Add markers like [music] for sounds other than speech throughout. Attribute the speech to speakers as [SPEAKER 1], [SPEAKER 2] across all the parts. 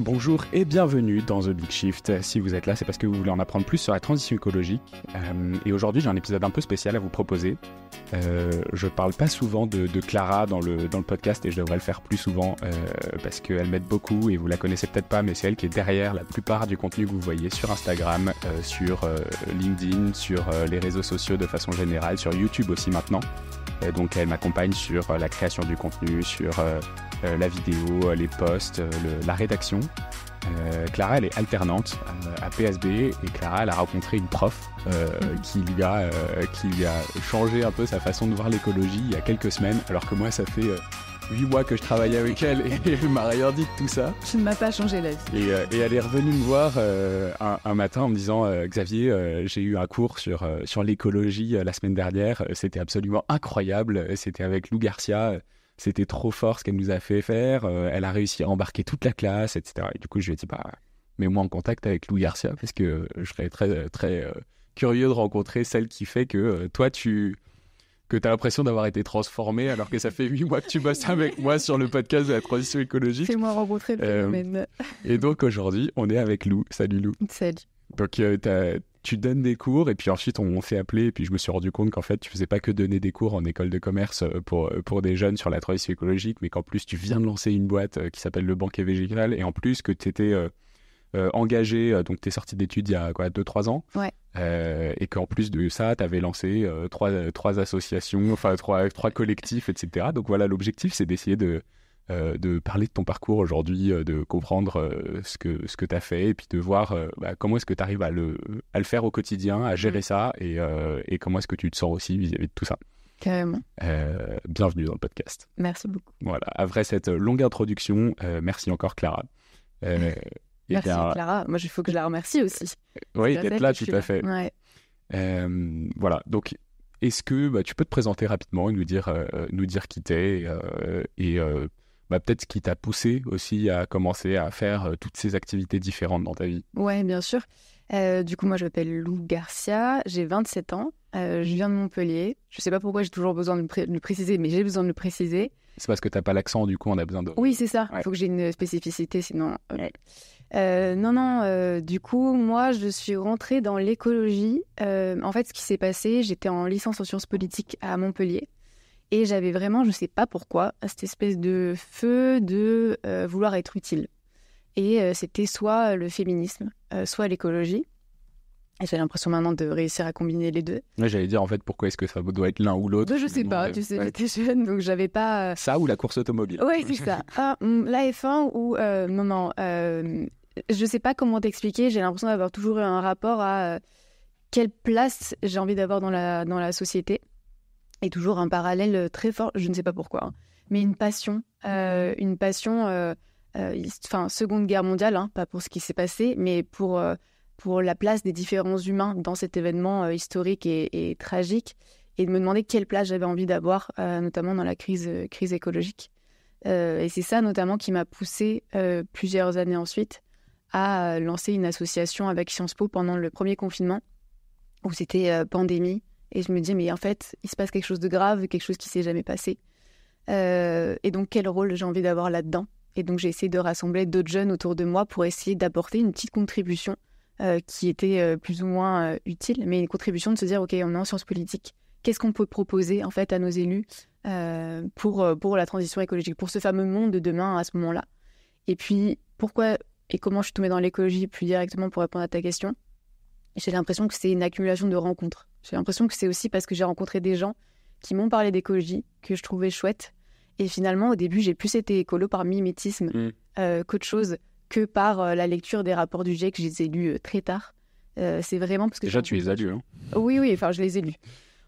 [SPEAKER 1] Bonjour et bienvenue dans The Big Shift. Si vous êtes là, c'est parce que vous voulez en apprendre plus sur la transition écologique. Euh, et aujourd'hui, j'ai un épisode un peu spécial à vous proposer. Euh, je parle pas souvent de, Clara dans le, dans le podcast et je devrais le faire plus souvent euh, parce qu'elle m'aide beaucoup et vous la connaissez peut-être pas, mais c'est elle qui est derrière la plupart du contenu que vous voyez sur Instagram, sur LinkedIn, sur les réseaux sociaux de façon générale, sur YouTube aussi maintenant. donc elle m'accompagne sur la création du contenu, sur euh, la vidéo, euh, les posts, euh, la rédaction. Clara, elle est alternante à PSB et Clara, elle a rencontré une prof mm. qui, lui a, qui a changé un peu sa façon de voir l'écologie il y a quelques semaines, alors que moi, ça fait 8 mois que je travaille avec elle et [laughs] elle m'a rien dit de tout ça.
[SPEAKER 2] Tu ne m'as pas changé la vie.
[SPEAKER 1] Et, elle est revenue me voir un, matin en me disant Xavier, j'ai eu un cours sur, sur l'écologie la semaine dernière, c'était absolument incroyable, c'était avec Lou Garcia, c'était trop fort ce qu'elle nous a fait faire, euh, elle a réussi à embarquer toute la classe, etc. Et du coup, je lui ai dit, bah, mets-moi en contact avec Lou Garcia, parce que euh, je serais très, euh, très curieux de rencontrer celle qui fait que toi, tu que tu as l'impression d'avoir été transformé alors que ça fait huit mois que tu bosses avec moi sur le podcast de la transition écologique. Fais-moi rencontrer le et donc aujourd'hui, on est avec Lou. Salut Lou. Salut. Donc, euh, tu donnes des cours et puis ensuite on, s'est appelé et puis je me suis rendu compte qu'en fait tu faisais pas que donner des cours en école de commerce euh, pour, euh, pour des jeunes sur la transition écologique mais qu'en plus tu viens de lancer une boîte qui s'appelle le banquet végétal et en plus que tu étais engagé donc tu es sorti d'études il y a quoi 2-3 ans et qu'en plus de ça tu avais lancé trois, trois associations enfin trois, trois collectifs etc donc voilà l'objectif c'est d'essayer de euh, de parler de ton parcours aujourd'hui, euh, de comprendre euh, ce que, ce que tu as fait et puis de voir bah, comment est-ce que tu arrives à le, à le faire au quotidien, à gérer mm. ça et, et comment est-ce que tu te sors aussi vis-à-vis de tout ça. Carrément. bienvenue dans le podcast. Merci beaucoup. Voilà, après cette longue introduction, merci encore Clara. [laughs] Eh merci Clara,
[SPEAKER 2] moi il faut que je la remercie aussi.
[SPEAKER 1] Oui, d'être là, tout à fait. voilà, donc est-ce que bah, tu peux te présenter rapidement et nous dire, nous dire qui t'es et bah, peut-être ce qui t'a poussé aussi à commencer à faire euh, toutes ces activités différentes dans ta vie.
[SPEAKER 2] Ouais, bien sûr. Euh, du coup, moi, je m'appelle Lou Garcia, j'ai 27 ans, euh, je viens de Montpellier. Je ne sais pas pourquoi j'ai toujours besoin de, le préciser, mais j'ai besoin de le préciser.
[SPEAKER 1] C'est parce que tu n'as pas l'accent, du coup, on a besoin de...
[SPEAKER 2] Oui, c'est ça. Il faut que j'ai une spécificité, sinon... non, non, du coup, moi, je suis rentrée dans l'écologie. en fait, ce qui s'est passé, j'étais en licence en sciences politiques à Montpellier. Et j'avais vraiment, je ne sais pas pourquoi, cette espèce de feu de euh, vouloir être utile. Et euh, c'était soit le féminisme, euh, soit l'écologie. Et j'ai l'impression maintenant de réussir à combiner les deux.
[SPEAKER 1] j'allais dire en fait pourquoi est-ce que ça doit être l'un ou l'autre bah, Je sais pas, tu sais, j'étais jeune donc j'avais pas. Ça ou la course automobile Oui, c'est ça.
[SPEAKER 2] [laughs] Ah, hum, la F1 ou. non, non. je sais pas comment t'expliquer, j'ai l'impression d'avoir toujours eu un rapport à quelle place j'ai envie d'avoir dans la, dans la société. Et toujours un parallèle euh, très fort, je ne sais pas pourquoi, hein, mais une passion, euh, une passion, euh, enfin, Seconde Guerre mondiale, hein, pas pour ce qui s'est passé, mais pour, pour la place des différents humains dans cet événement historique et, tragique, et de me demander quelle place j'avais envie d'avoir, notamment dans la crise, crise écologique. et c'est ça notamment qui m'a poussé plusieurs années ensuite à lancer une association avec Sciences Po pendant le premier confinement, où c'était pandémie, et je me dis, mais en fait, il se passe quelque chose de grave, quelque chose qui s'est jamais passé. Euh, et donc, quel rôle j'ai envie d'avoir là-dedans Et donc, j'ai essayé de rassembler d'autres jeunes autour de moi pour essayer d'apporter une petite contribution euh, qui était euh, plus ou moins utile, mais une contribution de se dire, OK, on est en sciences politiques. Qu'est-ce qu'on peut proposer en fait à nos élus pour, pour la transition écologique, pour ce fameux monde de demain à ce moment-là Et puis, pourquoi et comment je suis tombée dans l'écologie plus directement pour répondre à ta question J'ai l'impression que c'est une accumulation de rencontres. J'ai l'impression que c'est aussi parce que j'ai rencontré des gens qui m'ont parlé d'écologie, que je trouvais chouette. Et finalement, au début, j'ai plus été écolo par mimétisme mm. euh, qu'autre chose, que par euh, la lecture des rapports du GIEC. Je les ai lus euh, très tard. c'est vraiment parce que... Déjà, tu les as lus, hein Oui, oui, enfin, je les ai lus.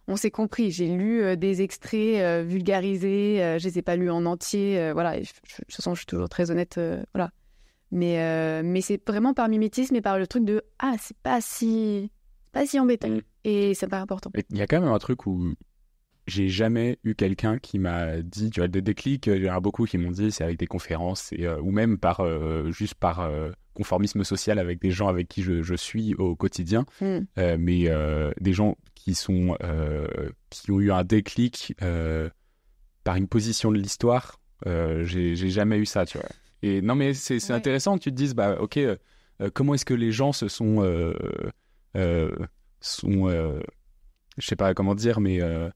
[SPEAKER 2] On s'est compris, j'ai lu des extraits vulgarisés, je les ai pas lus en entier, voilà, de toute je, je suis toujours très honnête, voilà. Mais, mais c'est vraiment par mimétisme et par le truc de « Ah, c'est pas si... pas si embêtant mm. Et c'est pas important.
[SPEAKER 1] Il y a quand même un truc où j'ai jamais eu quelqu'un qui m'a dit, tu vois, des déclics, il y en a beaucoup qui m'ont dit, c'est avec des conférences, et, euh, ou même par, euh, juste par euh, conformisme social avec des gens avec qui je, suis au quotidien, hmm. mais des gens qui, sont, qui ont eu un déclic par une position de l'histoire, j'ai jamais eu ça, tu vois. Et non, mais c'est intéressant que tu te dises, bah, ok, comment est-ce que les gens se sont sont, euh, je sais pas comment dire, mais euh,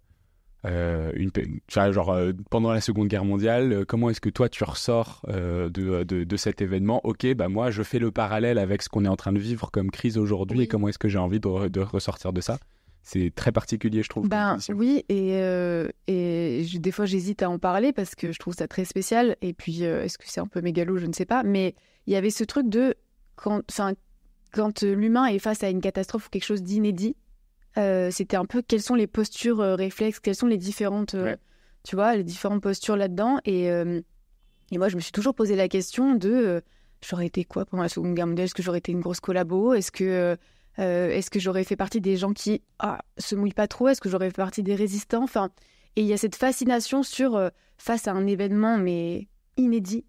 [SPEAKER 1] euh une, genre euh, pendant la Seconde Guerre mondiale, euh, comment est-ce que toi tu ressors de, de, cet événement Ok, bah moi je fais le parallèle avec ce qu'on est en train de vivre comme crise aujourd'hui. Et comment est-ce que j'ai envie de, de ressortir de ça c'est très particulier, je trouve.
[SPEAKER 2] Ben oui, et, et des fois j'hésite à en parler parce que je trouve ça très spécial. Et puis, est-ce que c'est un peu mégalo, je ne sais pas. Mais il y avait ce truc de quand, quand euh, l'humain est face à une catastrophe ou quelque chose d'inédit, euh, c'était un peu quelles sont les postures euh, réflexes, quelles sont les différentes, tu vois, les différentes postures là-dedans. Et, moi, je me suis toujours posé la question de j'aurais été quoi pendant la Seconde Guerre mondiale Est-ce que j'aurais été une grosse collabo Est-ce que est que j'aurais fait partie des gens qui ah, se mouillent pas trop Est-ce que j'aurais fait partie des résistants Enfin, et il y a cette fascination sur face à un événement mais inédit,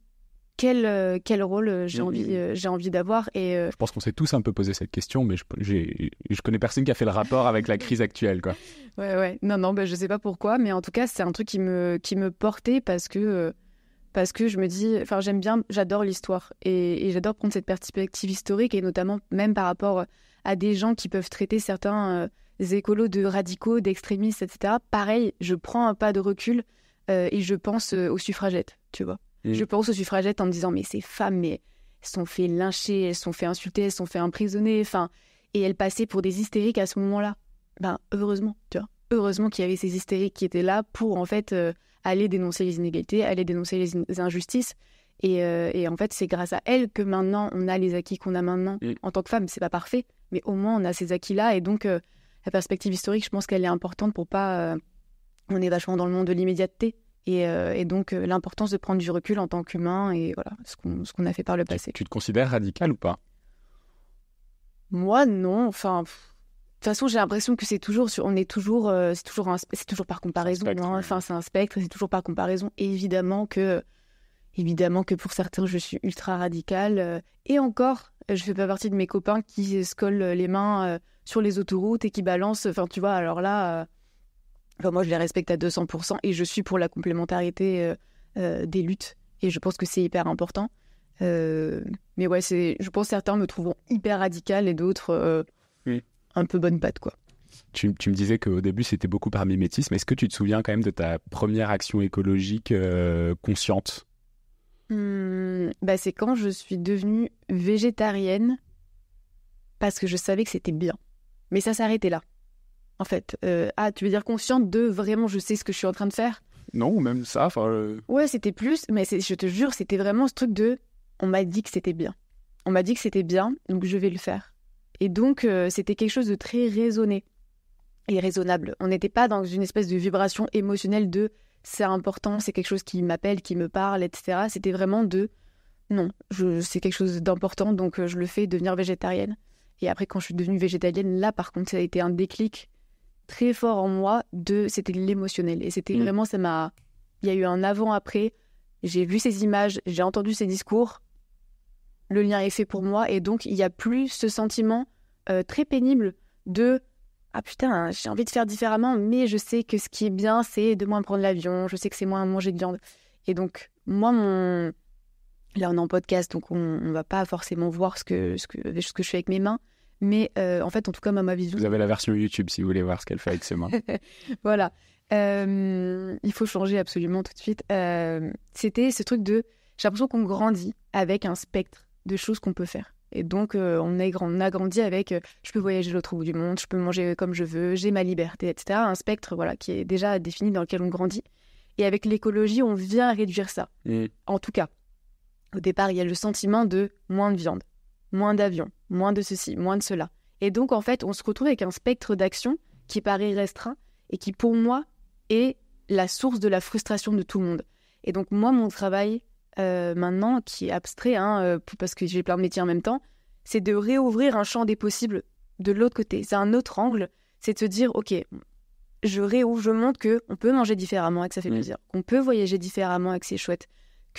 [SPEAKER 2] quel, euh, quel rôle euh, j'ai mm, envie, mm, mm. Euh, j'ai envie d'avoir. Et, Je
[SPEAKER 1] pense qu'on s'est tous un peu posé cette question, mais je, j'ai, je connais personne qui a fait le rapport avec la crise actuelle. Quoi. [laughs]
[SPEAKER 2] Ouais, ouais. Non, non, ben, je sais pas pourquoi, mais en tout cas, c'est un truc qui me, qui me portait parce que, parce que je me dis, enfin, j'aime bien, j'adore l'histoire et, j'adore prendre cette perspective historique et notamment même par rapport à des gens qui peuvent traiter certains écolos de radicaux, d'extrémistes, etc. Pareil, je prends un pas de recul et je pense aux suffragettes, tu vois. Mm. Je pense aux suffragettes en me disant, mais ces femmes, mais elles sont fait lyncher, elles sont fait insulter, elles sont fait emprisonner, enfin, et elles passaient pour des hystériques à ce moment-là. Ben, heureusement, tu vois. Heureusement qu'il y avait ces hystériques qui étaient là pour, en fait, euh, aller dénoncer les inégalités, aller dénoncer les, injustices. Euh, et, en fait, c'est grâce à elles que maintenant, on a les acquis qu'on a maintenant mm. en tant que femme. C'est pas parfait, mais au moins, on a ces acquis-là. Et donc, euh, la perspective historique, je pense qu'elle est importante pour pas. on est vachement dans le monde de l'immédiateté. Euh, et, donc, euh, l'importance de prendre du recul en tant qu'humain et voilà, ce
[SPEAKER 1] qu'on, a fait par le passé. Tu, te considères radical ou pas
[SPEAKER 2] Moi, non. Enfin, de toute façon, j'ai l'impression que c'est toujours, on est toujours, euh, c'est toujours, toujours par comparaison. Hein. Enfin, c'est un spectre, c'est toujours par comparaison. Et évidemment que, évidemment que pour certains, je suis ultra radicale. et encore, je fais pas partie de mes copains qui se collent les mains sur les autoroutes et qui balancent. Enfin, tu vois, alors là moi, je les respecte à 200% et je suis pour la complémentarité euh, euh, des luttes. Et je pense que c'est hyper important. Euh, mais ouais, c'est, je pense que certains me trouveront hyper radical et d'autres
[SPEAKER 1] un peu bonne patte, quoi. Tu, me disais qu'au début, c'était beaucoup par mimétisme. Est-ce que tu te souviens quand même de ta première action écologique consciente
[SPEAKER 2] hum, bah C'est quand je suis devenue végétarienne parce que je savais que c'était bien. Mais ça s'arrêtait là en fait. Euh, ah, tu veux dire consciente de vraiment je sais ce que je suis en train de faire
[SPEAKER 1] Non, même ça. Enfin. Euh,
[SPEAKER 2] ouais, c'était plus, mais je te jure, c'était vraiment ce truc de on m'a dit que c'était bien. On m'a dit que c'était bien, donc je vais le faire. Et donc, euh, c'était quelque chose de très raisonné et raisonnable. On n'était pas dans une espèce de vibration émotionnelle de c'est important, c'est quelque chose qui m'appelle, qui me parle, etc. C'était vraiment de non, c'est quelque chose d'important, donc je le fais devenir végétarienne. Et après, quand je suis devenue végétarienne, là, par contre, ça a été un déclic très fort en moi de c'était l'émotionnel et c'était mm. vraiment ça m'a il y a eu un avant après j'ai vu ces images j'ai entendu ces discours le lien est fait pour moi et donc il n'y a plus ce sentiment euh, très pénible de ah putain j'ai envie de faire différemment mais je sais que ce qui est bien c'est de moins prendre l'avion je sais que c'est moins manger de viande et donc moi mon là on est en podcast donc on, va pas forcément voir ce que ce que ce que je fais avec mes mains mais euh, en fait, en tout cas, ma vision.
[SPEAKER 1] Vous avez la version YouTube si vous voulez voir ce qu'elle fait avec ses mains.
[SPEAKER 2] [laughs] voilà. Euh, il faut changer absolument tout de suite. Euh, c'était ce truc de. J'ai l'impression qu'on grandit avec un spectre de choses qu'on peut faire. Et donc, on, a grandi avec je peux voyager l'autre bout du monde, je peux manger comme je veux, j'ai ma liberté, etc. Un spectre voilà, qui est déjà défini dans lequel on grandit. Et avec l'écologie, on vient réduire ça. Mm. En tout cas, au départ, il y a le sentiment de moins de viande, moins d'avions, moins de ceci, moins de cela. Et donc, en fait, on se retrouve avec un spectre d'action qui paraît restreint et qui, pour moi, est la source de la frustration de tout le monde. Et donc, moi, mon travail euh, maintenant, qui est abstrait, hein, euh, parce que j'ai plein de métiers en même temps, c'est de réouvrir un champ des possibles de l'autre côté. C'est un autre angle, c'est de se dire, OK, je réouvre, je montre qu'on peut manger différemment et que ça fait plaisir, qu'on peut voyager différemment que c'est chouette,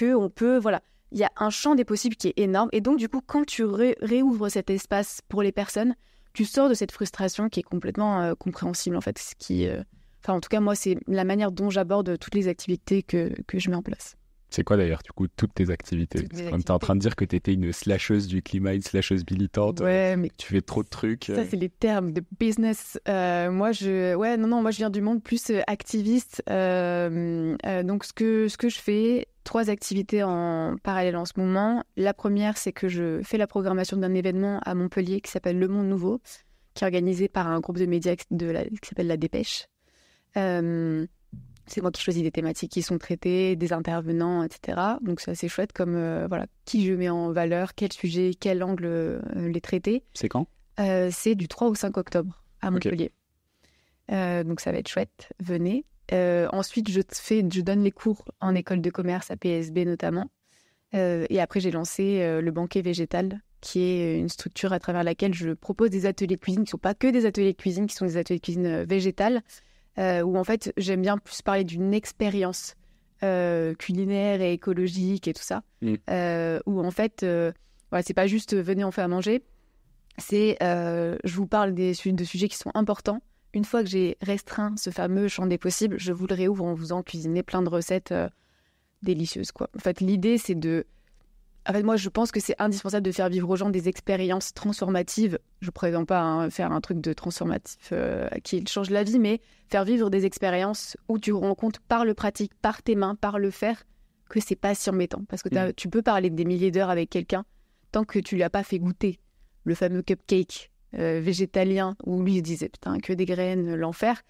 [SPEAKER 2] on peut, voilà, il y a un champ des possibles qui est énorme. Et donc, du coup, quand tu réouvres cet espace pour les personnes, tu sors de cette frustration qui est complètement euh, compréhensible, en fait. Ce qui, euh, en tout cas, moi, c'est la manière dont j'aborde toutes les activités que, je mets en place.
[SPEAKER 1] C'est quoi d'ailleurs, du coup, toutes tes activités Tu es en train de dire que tu étais une slasheuse du climat, une slasheuse militante. Ouais, euh, mais. Tu fais trop de trucs. Ça, c'est les
[SPEAKER 2] termes de business. moi, je. Ouais, non, non, moi, je viens du monde plus activiste. donc, ce que, ce que je fais, trois activités en parallèle en ce moment. La première, c'est que je fais la programmation d'un événement à Montpellier qui s'appelle Le Monde Nouveau, qui est organisé par un groupe de médias de la, qui s'appelle La Dépêche. Euh, c'est moi qui choisis des thématiques qui sont traitées, des intervenants, etc. Donc c'est assez chouette comme euh, voilà qui je mets en valeur, quel sujet, quel angle euh, les traiter. C'est quand C'est du 3 au 5 octobre à Montpellier. donc ça va être chouette, venez. Euh, ensuite, je, fais, je donne les cours en école de commerce à PSB notamment. Euh, et après, j'ai lancé euh, le banquet végétal, qui est une structure à travers laquelle je propose des ateliers de cuisine qui ne sont pas que des ateliers de cuisine, qui sont des ateliers de cuisine végétale, où en fait, j'aime bien plus parler d'une expérience culinaire et écologique et tout ça. Mm. où en fait, voilà, c'est pas juste venez en faire à manger, c'est je vous parle des, de sujets qui sont importants une fois que j'ai restreint ce fameux champ des possibles, je vous le réouvre en vous en cuisiner plein de recettes euh, délicieuses. Quoi. En fait, l'idée, c'est de. En fait, moi, je pense que c'est indispensable de faire vivre aux gens des expériences transformatives. Je ne prétends pas hein, faire un truc de transformatif euh, qui change la vie, mais faire vivre des expériences où tu rends compte par le pratique, par tes mains, par le faire, que c'est pas si embêtant. Parce que mm. tu peux parler des milliers d'heures avec quelqu'un tant que tu lui as pas fait goûter le fameux cupcake euh, végétalien où lui il disait putain que des graines, euh, l'enfer,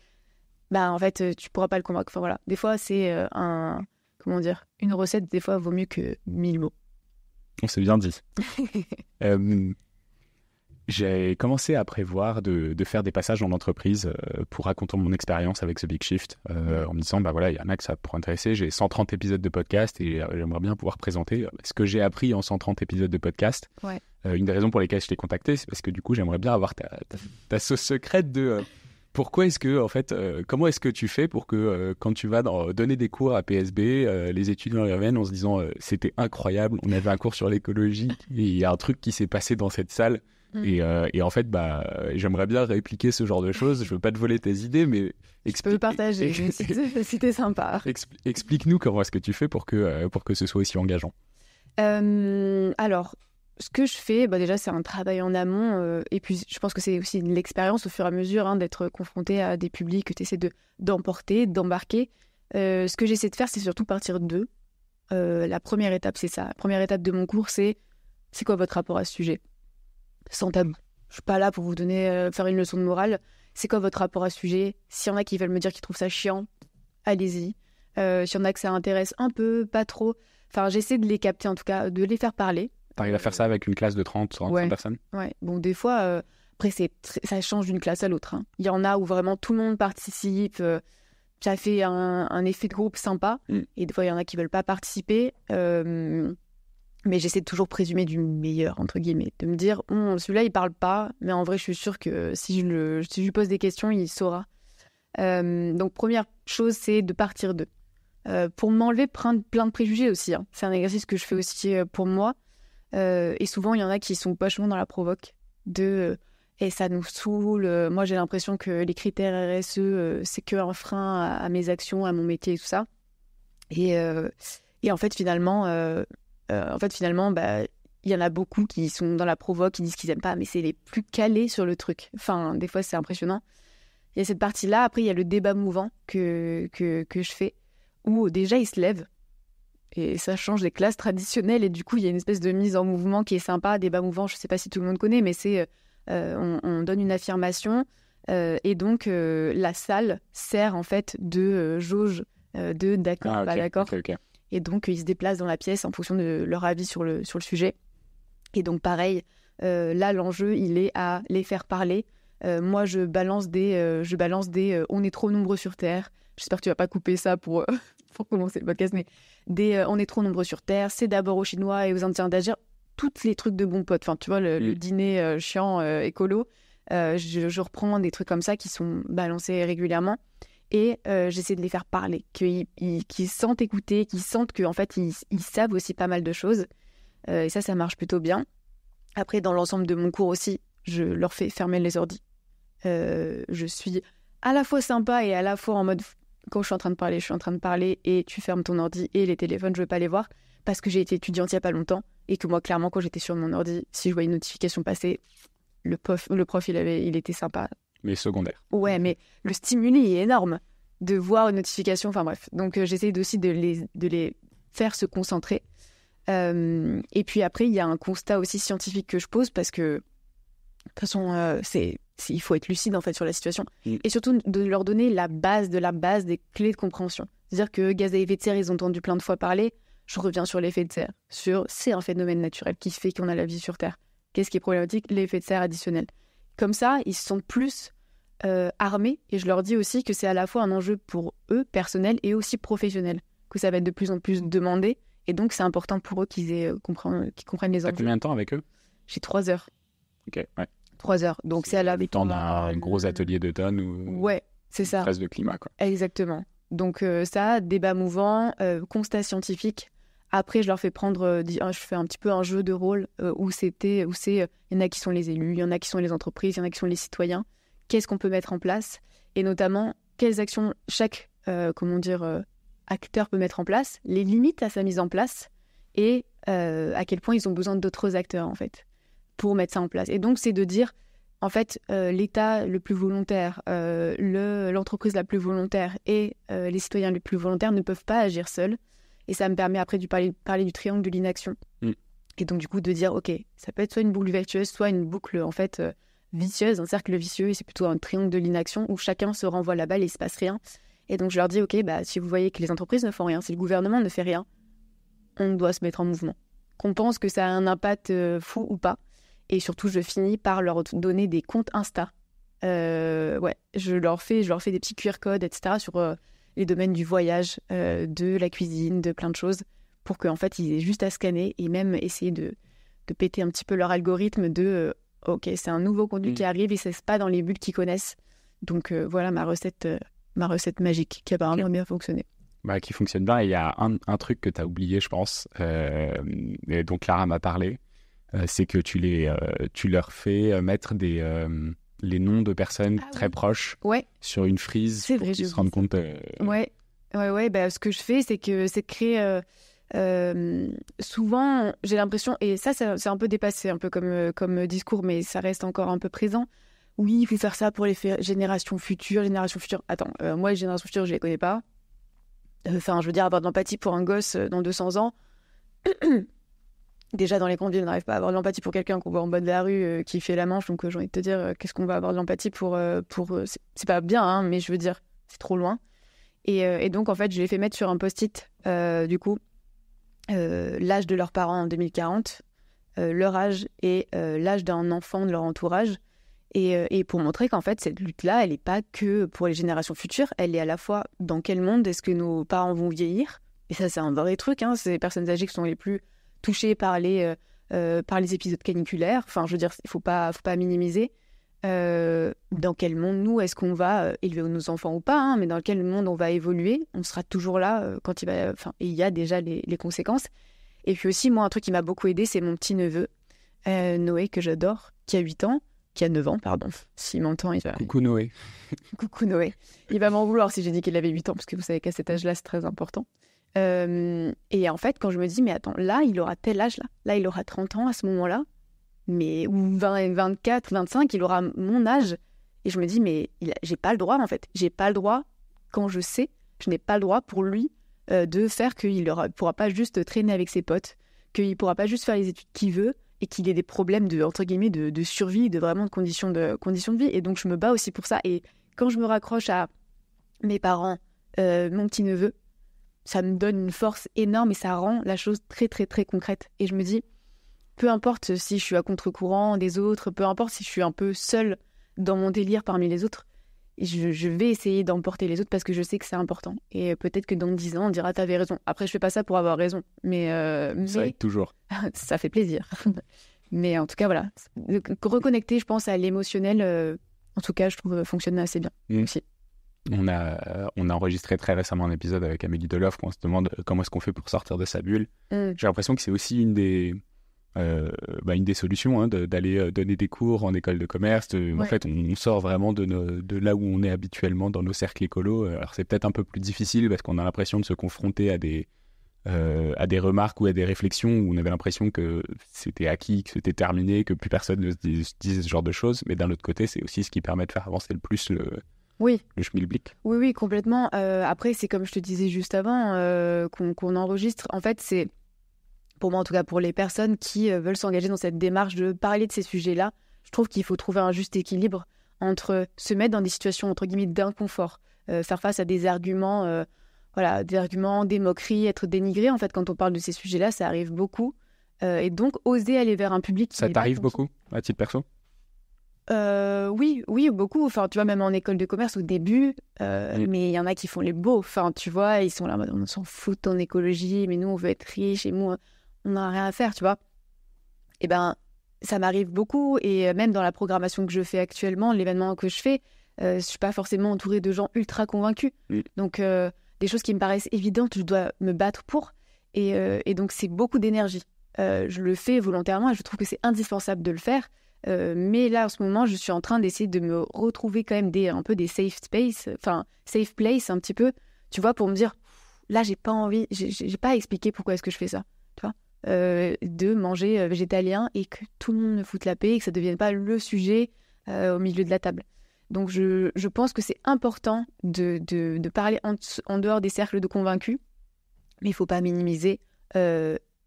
[SPEAKER 2] bah en fait euh, tu pourras pas le convaincre. Enfin voilà, des fois c'est un comment dire une recette des fois vaut mieux que mille mots.
[SPEAKER 1] On s'est bien dit. [laughs] euh, j'ai commencé à prévoir de, faire des passages en entreprise euh, pour raconter mon expérience avec ce Big Shift euh, en me disant bah voilà, il y en a que ça pourrait intéresser. J'ai 130 épisodes de podcast et euh, j'aimerais bien pouvoir présenter ce que j'ai appris en 130 épisodes de podcast. une des raisons pour lesquelles je t'ai contacté, c'est parce que du coup, j'aimerais bien avoir ta, sauce secrète de. pourquoi est-ce que, en fait, comment est-ce que tu fais pour que quand tu vas donner des cours à PSB, les étudiants reviennent en se disant c'était incroyable, on avait un cours sur l'écologie, et il y a un truc qui s'est passé dans cette salle Mm. Euh, et, en fait, bah, j'aimerais bien répliquer ce genre de choses. Je veux pas te voler tes idées, mais je peux partager
[SPEAKER 2] si sympa.
[SPEAKER 1] [laughs] Explique-nous comment est-ce que tu fais pour que euh, pour que ce soit aussi engageant.
[SPEAKER 2] Euh, alors, ce que je fais, bah, déjà, c'est un travail en amont. et puis, je pense que c'est aussi l'expérience au fur et à mesure hein, d'être confronté à des publics que tu essaies d'emporter, d'embarquer. ce que j'essaie de faire, c'est surtout partir d'eux. la première étape, c'est ça. La première étape de mon cours, c'est c'est quoi votre rapport à ce sujet sans tabou. Je suis pas là pour vous donner, euh, faire une leçon de morale. C'est quoi votre rapport à ce sujet S'il y en a qui veulent me dire qu'ils trouvent ça chiant, allez-y. Euh, s'il y en a que ça intéresse un peu, pas trop. Enfin, j'essaie de les capter en tout cas, de les faire parler.
[SPEAKER 1] T'arrives à faire ça avec une classe de 30, 30 personnes
[SPEAKER 2] Ouais. Bon, des fois, euh, après, c'est ça change d'une classe à l'autre. Hein. Il y en a où vraiment tout le monde participe. ça fait un, effet de groupe sympa. Mm. Et des fois, il y en a qui veulent pas participer. Euh, mais j'essaie de toujours présumer du meilleur, entre guillemets, de me dire, hum, celui-là, il parle pas, mais en vrai, je suis sûre que si je, lui pose des questions, il saura. Hum, donc, première chose, c'est de partir d'eux. Euh, pour m'enlever plein, plein de préjugés aussi. Hein. C'est un exercice que je fais aussi euh, pour moi. Euh, et souvent, il y en a qui sont vachement dans la provoque de et ça nous saoule. Moi, j'ai l'impression que les critères RSE, c'est qu'un frein à, mes actions, à mon métier et tout ça. Et, et en fait, finalement, euh, en fait, finalement, bah, il y en a beaucoup qui sont dans la provoque, qui disent qu'ils n'aiment pas, mais c'est les plus calés sur le truc. Enfin, des fois, c'est impressionnant. Il y a cette partie-là. Après, il y a le débat mouvant que, que, je fais, où déjà, ils se lèvent. Et ça change les classes traditionnelles. Et du coup, il y a une espèce de mise en mouvement qui est sympa. Débat mouvant, je ne sais pas si tout le monde connaît, mais c'est euh, on, donne une affirmation. Euh, et donc, la salle sert en fait de jauge de d'accord, ah, pas d'accord. Et donc, ils se déplacent dans la pièce en fonction de leur avis sur le, sur le sujet. Et donc, pareil, euh, là, l'enjeu, il est à les faire parler. Euh, moi, je balance des, euh, je balance des on est trop nombreux sur Terre. J'espère que tu vas pas couper ça pour, [laughs] pour commencer le podcast, mais des on est trop nombreux sur Terre, c'est d'abord aux Chinois et aux Indiens d'agir. Toutes les trucs de bon pote Enfin, tu vois, le, mm. dîner chiant écolo, je, je, reprends des trucs comme ça qui sont balancés régulièrement et euh, j'essaie de les faire parler, qu'ils sentent écouter, qu'ils sentent qu'en fait ils, savent aussi pas mal de choses. Euh, et ça, ça marche plutôt bien. Après, dans l'ensemble de mon cours aussi, je leur fais fermer les ordi. Euh, je suis à la fois sympa et à la fois en mode quand je suis en train de parler, je suis en train de parler et tu fermes ton ordi et les téléphones, je veux pas les voir parce que j'ai été étudiante il y a pas longtemps et que moi, clairement, quand j'étais sur mon ordi, si je voyais une notification passer, le prof, le prof avait, il était sympa, mais secondaire. Ouais, mais le stimuli est énorme de voir une notification. Enfin bref, donc euh, j'essaie aussi de les, de les faire se concentrer. Euh, et puis après, il y a un constat aussi scientifique que je pose parce que, de toute façon, euh, c'est, il faut être lucide en fait sur la situation. Mm. Et surtout de leur donner la base de la base des clés de compréhension. C'est-à-dire que gaz à effet de serre, ils ont entendu plein de fois parler. Je reviens sur l'effet de serre, sur c'est un phénomène naturel qui fait qu'on a la vie sur Terre. Qu'est-ce qui est problématique L'effet de serre additionnel. Comme ça, ils se sentent plus euh, armés et je leur dis aussi que c'est à la fois un enjeu pour eux personnel et aussi professionnel, que ça va être de plus en plus demandé et donc c'est important pour eux qu'ils aient, euh, comprennent, euh,
[SPEAKER 1] comprennent les enjeux. combien de temps avec eux J'ai trois heures. Ok, ouais. Trois heures. Donc c'est à la. Le temps d'un gros atelier de d'automne ou. Ouais, c'est ça. Phase de climat quoi.
[SPEAKER 2] Exactement. Donc ça, débat mouvant, constat scientifique. Après, je leur fais prendre, je fais un petit peu un jeu de rôle où c'était, où c'est, il y en a qui sont les élus, il y en a qui sont les entreprises, il y en a qui sont les citoyens qu'est-ce qu'on peut mettre en place et notamment quelles actions chaque euh, comment dire euh, acteur peut mettre en place, les limites à sa mise en place et euh, à quel point ils ont besoin d'autres acteurs en fait pour mettre ça en place. Et donc c'est de dire en fait l'État le plus volontaire, l'entreprise la plus volontaire et les citoyens les plus volontaires ne peuvent pas agir seuls. Et ça me permet après de parler, du triangle de l'inaction. Mm. Et donc du coup de dire ok ça peut être soit une boucle vertueuse, soit une boucle en fait vicieuse, un cercle vicieux, et c'est plutôt un triangle de l'inaction où chacun se renvoie la balle et il se passe rien. Et donc je leur dis, ok, bah, si vous voyez que les entreprises ne font rien, si le gouvernement ne fait rien, on doit se mettre en mouvement. Qu'on pense que ça a un impact euh, fou ou pas. Et surtout, je finis par leur donner des comptes Insta. Euh, ouais, je leur, fais, je leur fais des petits QR codes, etc. sur euh, les domaines du voyage, de la cuisine, de plein de choses, pour qu'en fait, ils aient juste à scanner et même essayer de péter un petit peu leur algorithme de ok, c'est un nouveau conduit mm. qui arrive et c'est pas dans les bulles qu'ils connaissent. Donc euh, voilà ma recette, euh, ma recette magique qui a apparemment okay. bien fonctionné.
[SPEAKER 1] Bah, qui fonctionne bien. Il y a un, truc que tu as oublié, je pense, euh, et dont Clara m'a parlé, c'est que tu, les, tu leur fais mettre des, les noms de personnes ah très proches sur une frise pour qu'ils se rendent compte.
[SPEAKER 2] Ouais, ouais, ouais bah, ce que je fais, c'est que c'est créer euh, souvent, j'ai l'impression, et ça, c'est un peu dépassé, un peu comme, euh, comme euh, discours, mais ça reste encore un peu présent. Oui, il faut faire ça pour les générations futures, générations futures. Attends, moi, les générations futures, je les connais pas. Enfin, je veux dire, avoir de l'empathie pour un gosse dans 200 ans. [clears throat] Déjà, dans les villes, on n'arrive pas à avoir de l'empathie pour quelqu'un qu'on voit en bas de la rue qui fait la manche. Donc, j'ai envie de te dire, qu'est-ce qu'on va avoir de l'empathie pour. pour c'est pas bien, hein, mais je veux dire, c'est trop loin. et donc, en fait, je l'ai fait mettre sur un post-it, du coup, euh, l'âge de leurs parents en 2040, euh, leur âge et euh, l'âge d'un enfant de leur entourage. Et, pour montrer qu'en fait, cette lutte-là, elle n'est pas que pour les générations futures, elle est à la fois dans quel monde est-ce que nos parents vont vieillir, et ça c'est un vrai truc, hein, c'est les personnes âgées qui sont les plus touchées par les, par les épisodes caniculaires, enfin je veux dire, il ne faut pas, faut pas minimiser, euh, dans quel monde nous est-ce qu'on va euh, élever nos enfants ou pas, hein, mais dans quel monde on va évoluer, on sera toujours là euh, quand il va, enfin, il y a déjà les, conséquences. Et puis aussi, moi, un truc qui m'a beaucoup aidé, c'est mon petit neveu Noé que j'adore, qui a 8 ans, qui a 9 ans, pardon. S'il m'entend, Coucou Noé. [laughs] Coucou Noé. Il va m'en vouloir si j'ai dit qu'il avait 8 ans, parce que vous savez qu'à cet âge-là, c'est très important. et en fait, quand je me dis, mais attends, là, il aura tel âge, là, là, il aura 30 ans à ce moment-là, mais ou 24, 25, il aura mon âge. Et je me dis, mais j'ai pas le droit, en fait. J'ai pas le droit, quand je sais, je n'ai pas le droit pour lui euh, de faire qu'il ne pourra pas juste traîner avec ses potes, qu'il ne pourra pas juste faire les études qu'il veut et qu'il ait des problèmes de, entre guillemets, de, survie, de vraiment de conditions de, conditions de vie. Et donc, je me bats aussi pour ça. Et quand je me raccroche à mes parents, euh, mon petit-neveu, ça me donne une force énorme et ça rend la chose très, très, très concrète. Et je me dis, peu importe si je suis à contre-courant des autres, peu importe si je suis un peu seule dans mon délire parmi les autres, je, je vais essayer d'emporter les autres parce que je sais que c'est important. Et peut-être que dans 10 ans, on dira T'avais raison. Après, je fais pas ça pour avoir raison. Mais. Euh, ça aide toujours. [laughs] ça fait plaisir. [laughs] mais en tout cas, voilà. Reconnecter, je pense, à l'émotionnel, euh, en tout cas, je trouve, fonctionne assez bien
[SPEAKER 1] mmh. aussi. On a, euh, on a enregistré très récemment un épisode avec Amélie Deloff où on se demande comment est-ce qu'on fait pour sortir de sa bulle. Mmh. J'ai l'impression que c'est aussi une des, euh, bah, une des solutions hein, d'aller euh, donner des cours en école de commerce. En fait, on, sort vraiment de, de là où on est habituellement dans nos cercles écolos. Euh, alors c'est peut-être un peu plus difficile parce qu'on a l'impression de se confronter à des, à des remarques ou à des réflexions où on avait l'impression que c'était acquis, que c'était terminé, que plus personne ne disait ce genre de choses. Mais d'un autre côté, c'est aussi ce qui permet de faire avancer le plus le, oui. Le schmilblick.
[SPEAKER 2] Oui, oui, complètement. après, c'est comme je te disais juste avant, qu'on enregistre. En fait, c'est pour moi en tout cas, pour les personnes qui euh, veulent s'engager dans cette démarche de parler de ces sujets-là, je trouve qu'il faut trouver un juste équilibre entre se mettre dans des situations entre guillemets d'inconfort, euh, faire face à des arguments, euh, voilà, des arguments, des moqueries, être dénigré. En fait, quand on parle de ces sujets-là, ça arrive beaucoup. et donc, oser aller vers un public. ça t'arrive
[SPEAKER 1] beaucoup, à titre perso
[SPEAKER 2] oui, oui, beaucoup. Enfin, tu vois, même en école de commerce au début, mais il y en a qui font les beaux. Enfin, tu vois, ils sont là, on s'en fout en écologie, mais nous, on veut être riches et moi, on n'a rien à faire, tu vois. Eh ben, ça m'arrive beaucoup et même dans la programmation que je fais actuellement, l'événement que je fais, je euh, je suis pas forcément entourée de gens ultra convaincus. Donc euh, des choses qui me paraissent évidentes, je dois me battre pour. Et, euh, donc c'est beaucoup d'énergie. je le fais volontairement et je trouve que c'est indispensable de le faire. mais là, en ce moment, je suis en train d'essayer de me retrouver quand même des, un peu des safe space, enfin safe place un petit peu, tu vois, pour me dire là, j'ai pas envie, j'ai pas expliqué pourquoi est-ce que je fais ça. Euh, de manger euh, végétalien et que tout le monde ne foute la paix et que ça ne devienne pas le sujet euh, au milieu de la table. Donc je, pense que c'est important de, de, parler en, dehors des cercles de convaincus, mais il ne faut pas minimiser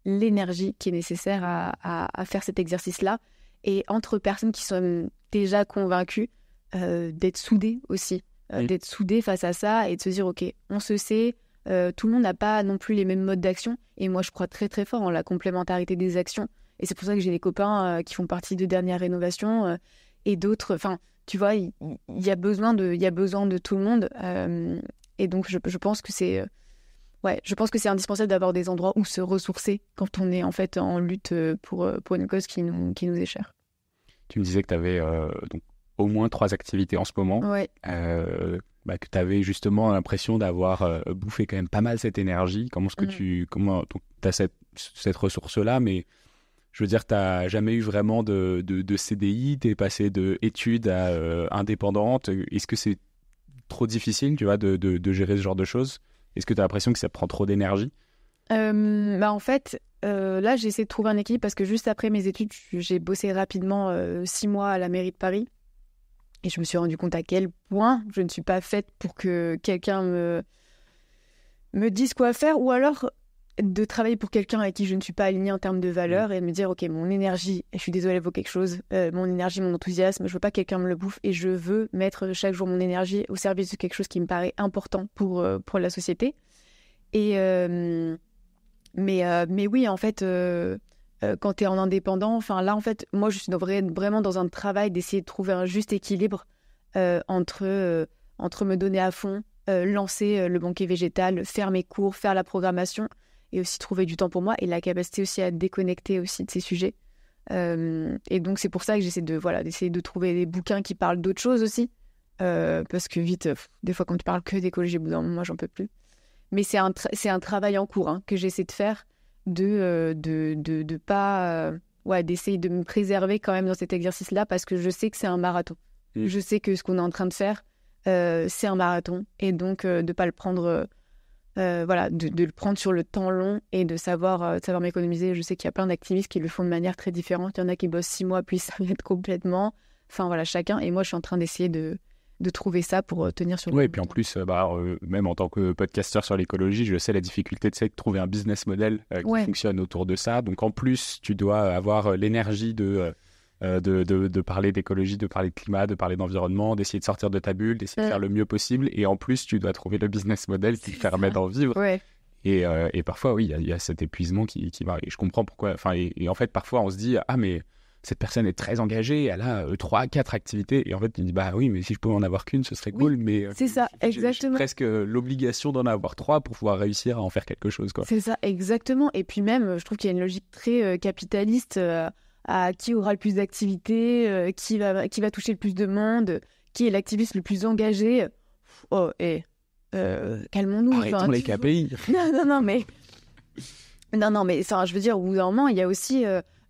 [SPEAKER 2] l'énergie qui est nécessaire à, faire cet exercice-là. Et entre personnes qui sont déjà convaincues, d'être soudées aussi, d'être soudées face à ça et de se dire, OK, on se sait, euh, tout le monde n'a pas non plus les mêmes modes d'action. Et moi, je crois très très fort en la complémentarité des actions. Et c'est pour ça que j'ai des copains euh, qui font partie de Dernière Rénovation euh, et d'autres. Enfin, tu vois, il y, a besoin de, il y besoin de tout le monde. et donc, je, pense que c'est, ouais, je pense que c'est indispensable d'avoir des endroits où se ressourcer quand on est en fait en lutte pour pour une cause qui nous qui nous est chère.
[SPEAKER 1] Tu me disais que tu avais donc au moins trois activités en ce moment. Ouais. Bah, que tu avais justement l'impression d'avoir euh, bouffé quand même pas mal cette énergie. Comment est-ce que mm. tu comment as cette, cette ressource-là Mais je veux dire, tu n'as jamais eu vraiment de, de, CDI, tu es passé de études à euh, indépendante. Est-ce que c'est trop difficile, tu vois, de, de, de gérer ce genre de choses Est-ce que tu as l'impression que ça prend trop d'énergie
[SPEAKER 2] bah en fait, euh, là, j'ai essayé de trouver un équilibre parce que juste après mes études, j'ai bossé rapidement six mois à la mairie de Paris. Et je me suis rendu compte à quel point je ne suis pas faite pour que quelqu'un me, me dise quoi faire ou alors de travailler pour quelqu'un avec qui je ne suis pas alignée en termes de valeur. Mm. et de me dire ok mon énergie je suis désolée elle vaut quelque chose euh, mon énergie mon enthousiasme je veux pas que quelqu'un me le bouffe et je veux mettre chaque jour mon énergie au service de quelque chose qui me paraît important pour euh, pour la société et euh, mais mais oui en fait euh, quand tu es en indépendant. Enfin, là, en fait, moi, je suis vraiment dans un travail d'essayer de trouver un juste équilibre euh, entre, euh, entre me donner à fond, lancer le banquet végétal, faire mes cours, faire la programmation et aussi trouver du temps pour moi et la capacité aussi à déconnecter aussi de ces sujets. et donc, c'est pour ça que j'essaie de, voilà, d'essayer de trouver des bouquins qui parlent d'autres choses aussi. parce que vite, des fois, quand tu parles que des moi, moi, j'en peux plus. Mais c'est un, un, travail en cours hein, que j'essaie de faire euh, de de, pas euh, ouais d'essayer de me préserver quand même dans cet exercice là parce que je sais que c'est un marathon mm. je sais que ce qu'on est en train de faire euh, c'est un marathon et donc de de pas le prendre voilà de, le prendre sur le temps long et de savoir savoir m'économiser je sais qu'il y a plein d'activistes qui le font de manière très différente il y en a qui bossent six mois puis [laughs] ça s'arrêtent complètement enfin voilà chacun et moi je suis en train d'essayer de de trouver ça pour euh, tenir sur le Oui, et
[SPEAKER 1] puis en plus, euh, bah, euh, même en tant que podcasteur sur l'écologie, je sais la difficulté de, de trouver un business model qui fonctionne autour de ça. Donc en plus, tu dois avoir l'énergie de, de, parler d'écologie, de parler de climat, de parler d'environnement, d'essayer de sortir de ta bulle, d'essayer de faire le mieux possible. Et en plus, tu dois trouver le business model qui te permet d'en vivre. Et, parfois, oui, il y, a cet épuisement qui, va. Et je comprends pourquoi. Enfin, et en fait, parfois, on se dit, ah, mais cette personne est très engagée, elle a euh, trois, quatre activités. Et en fait, tu dis, bah oui, mais si je pouvais en avoir qu'une, ce serait cool. mais euh, c'est ça, exactement. presque euh, l'obligation d'en avoir trois pour pouvoir réussir à en faire quelque chose. quoi. C'est
[SPEAKER 2] ça, exactement. Et puis même, je trouve qu'il y a une logique très capitaliste à qui aura le plus d'activités, qui, va, qui va toucher le plus de monde, qui est l'activiste le plus engagé. Oh, et calmons-nous. Arrêtons les KPI. [laughs] Non, non, non, mais. Non, non, mais ça, je veux dire, au bout d'un moment, il y a aussi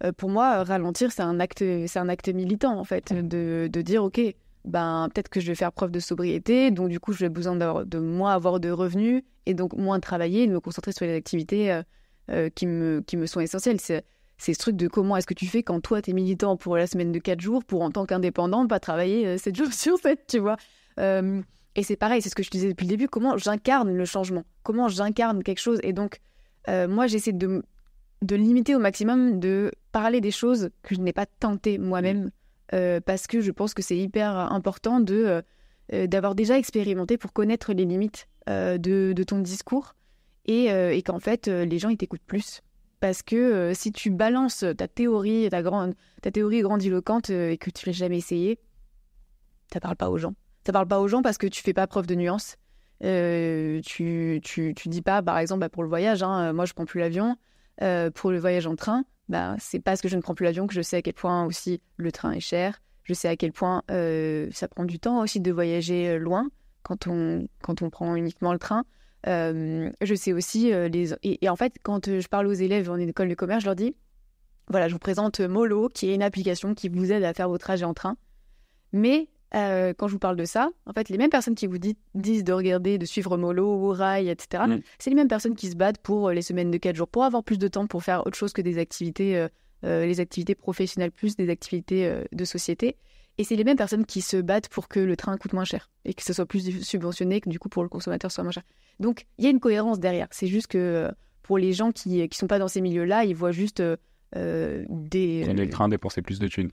[SPEAKER 2] euh, pour moi, ralentir, c'est un acte, c'est un acte militant en fait, mm. de, de dire ok, ben peut-être que je vais faire preuve de sobriété, donc du coup, j'ai besoin de, moins avoir de revenus et donc moins travailler, de me concentrer sur les activités euh, euh, qui me qui me sont essentielles. C'est c'est ce truc de comment est-ce que tu fais quand toi, tu es militant pour la semaine de 4 jours, pour en tant qu'indépendant, pas travailler 7 [laughs] jours sur 7, tu vois. et c'est pareil, c'est ce que je te disais depuis le début, comment j'incarne le changement, comment j'incarne quelque chose. Et donc, moi, j'essaie de, de limiter au maximum de parler des choses que je n'ai pas tenté moi-même euh, parce que je pense que c'est hyper important de euh, euh, d'avoir déjà expérimenté pour connaître les limites de, ton discours et, et qu'en fait les gens ils t'écoutent plus parce que si tu balances ta théorie ta grande ta théorie grandiloquente et que tu l'as jamais essayé ça parle pas aux gens ça parle pas aux gens parce que tu fais pas preuve de nuance tu, tu, tu dis pas par exemple bah, pour le voyage hein, moi je prends plus l'avion euh, pour le voyage en train, bah, c'est parce que je ne prends plus l'avion que je sais à quel point aussi le train est cher. Je sais à quel point euh, ça prend du temps aussi de voyager euh, loin quand on, quand on prend uniquement le train. je sais aussi les. Et, et, en fait, quand je parle aux élèves en école de commerce, je leur dis voilà, je vous présente Molo, qui est une application qui vous aide à faire vos trajets en train. Mais euh, quand je vous parle de ça, en fait, les mêmes personnes qui vous disent de regarder, de suivre Molo, ou Rail, etc., mm. c'est les mêmes personnes qui se battent pour euh, les semaines de 4 jours, pour avoir plus de temps pour faire autre chose que des activités, euh, les activités professionnelles plus des activités de société. Et c'est les mêmes personnes qui se battent pour que le train coûte moins cher et que ce soit plus subventionné, que du coup pour le consommateur soit moins cher. Donc il y a une cohérence derrière. C'est juste que pour les gens qui ne sont pas dans ces milieux-là, ils voient juste des. le
[SPEAKER 1] train dépenser plus de thunes.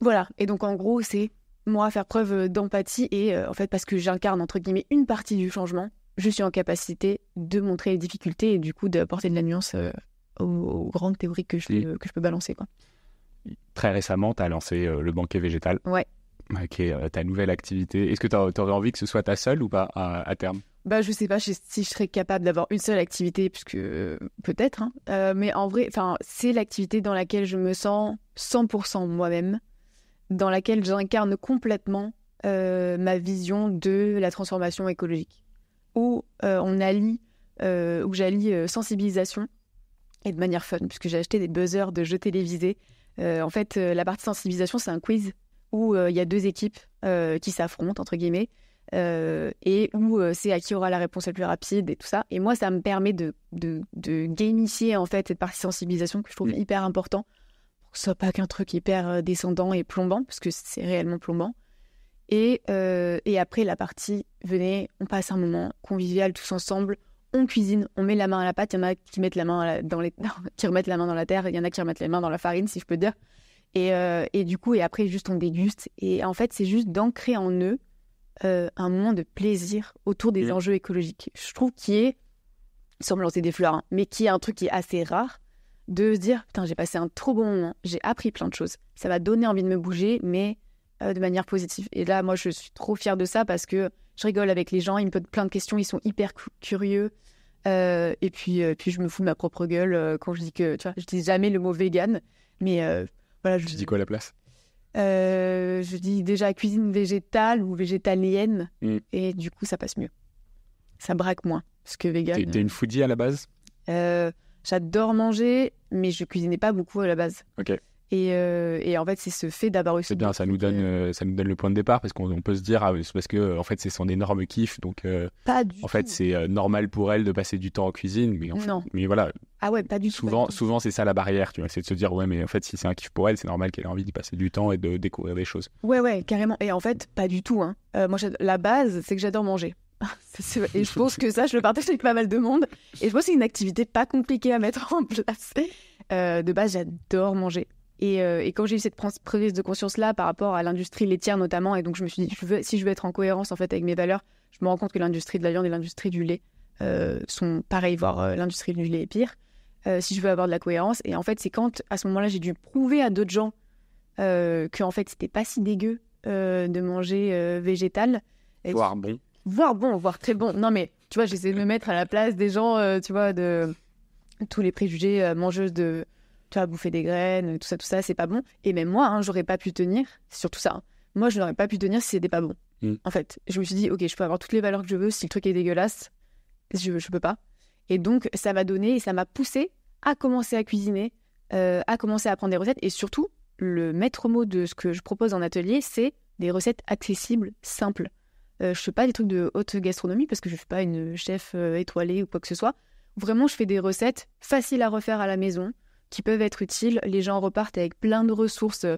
[SPEAKER 2] Voilà. Et donc en gros, c'est moi, faire preuve euh, d'empathie et euh, en fait, parce que j'incarne entre guillemets une partie du changement, je suis en capacité de montrer les difficultés et du coup d'apporter de la nuance euh, aux, grandes théories que je, que je peux balancer. Quoi.
[SPEAKER 1] Très récemment, tu as lancé le banquet végétal. Ouais. Qui est ta nouvelle activité. Est-ce que tu aurais envie que ce soit ta seule ou pas à, terme
[SPEAKER 2] bah, je sais pas si je serais capable d'avoir une seule activité, puisque peut-être, hein. mais en vrai, c'est l'activité dans laquelle je me sens 100% moi-même, dans laquelle j'incarne complètement euh, ma vision de la transformation écologique, où euh, on allie, euh, où j'allie sensibilisation et de manière fun, puisque j'ai acheté des buzzers de jeux télévisés. en fait, la partie sensibilisation, c'est un quiz où il y a deux équipes qui s'affrontent, entre guillemets, et où c'est à qui aura la réponse la plus rapide et tout ça. Et moi, ça me permet de, de, de gamifier en fait cette partie sensibilisation que je trouve mm. hyper important ce soit pas qu'un truc hyper euh, descendant et plombant, parce que c'est réellement plombant. Et, euh, et, après, la partie, venez, on passe un moment convivial tous ensemble, on cuisine, on met la main à la pâte. Il y en a qui, la main dans les, [laughs] qui remettent la main dans la terre, il y en a qui remettent la main dans la farine, si je peux dire. Euh, et, du coup, et après, juste on déguste. Et en fait, c'est juste d'ancrer en eux un moment de plaisir autour des mm. enjeux écologiques. Je trouve qu'il est, sans me lancer des fleurs, hein, mais qui est un truc qui est assez rare de se dire putain j'ai passé un trop bon moment, j'ai appris plein de choses, ça va donner envie de me bouger, mais euh, de manière positive. Et là moi je suis trop fière de ça parce que je rigole avec les gens, ils me posent plein de questions, ils sont hyper curieux. Euh, et puis, euh, puis je me fous de ma propre gueule quand je dis que, tu vois, je dis jamais le mot vegan,
[SPEAKER 1] mais voilà. Je... Tu dis quoi à la place
[SPEAKER 2] Je dis déjà cuisine végétale ou végétalienne, mm. et du coup ça passe mieux. Ça braque moins, ce que vegan. T'es une
[SPEAKER 1] foodie à la base
[SPEAKER 2] J'adore manger, mais je cuisinais pas beaucoup à la base. Ok. Et, euh, et en fait, c'est ce fait d'avoir eu. C'est
[SPEAKER 1] bien, ça nous donne, euh, ça nous donne le point de départ parce qu'on peut se dire, ah, c'est parce que en fait, c'est son énorme kiff, donc. Euh, pas En fait, c'est normal pour elle de passer du temps en cuisine, mais en Mais voilà. Ah ouais, pas du souvent, tout. Souvent, c'est ça la barrière, tu vois, c'est de se dire, ouais, mais en fait, si c'est un kiff pour elle, c'est normal qu'elle ait envie d'y passer du temps et de découvrir des choses.
[SPEAKER 2] Ouais, ouais, carrément. Et en fait, pas du tout. Hein. moi, la base, c'est que j'adore manger. [laughs] et je pense que ça, je le partage avec pas mal de monde. Et je pense que c'est une activité pas compliquée à mettre [laughs] en place. Euh, de base, j'adore manger. Et, euh, quand j'ai eu cette prise de conscience-là par rapport à l'industrie laitière notamment, et donc je me suis dit, veux, si je veux être en cohérence en fait avec mes valeurs, je me rends compte que l'industrie de la viande et l'industrie du lait euh, sont pareilles, voire l'industrie du lait est pire, si je veux avoir de la cohérence. Et en fait, c'est quand, à ce moment-là, j'ai dû prouver à d'autres gens que en fait, c'était pas si dégueu de manger végétal. Et voire bon voire bon, voir très bon. Non, mais tu vois, j'essaie de me mettre à la place des gens, euh, tu vois, de tous les préjugés euh, mangeuses de, tu vois, bouffer des graines, tout ça, tout ça, c'est pas bon. Et même moi, hein, j'aurais pas pu tenir, surtout ça. Hein. Moi, je n'aurais pas pu tenir si c'était pas bon. Mm. En fait, je me suis dit, ok, je peux avoir toutes les valeurs que je veux, si le truc est dégueulasse, je, je peux pas. Et donc, ça m'a donné et ça m'a poussé à commencer à cuisiner, euh, à commencer à apprendre des recettes. Et surtout, le maître mot de ce que je propose en atelier, c'est des recettes accessibles, simples. Je euh, je fais pas des trucs de haute gastronomie parce que je ne suis pas une chef euh, étoilée ou quoi que ce soit. Vraiment, je fais des recettes faciles à refaire à la maison, qui peuvent être utiles. Les gens repartent avec plein de ressources, euh,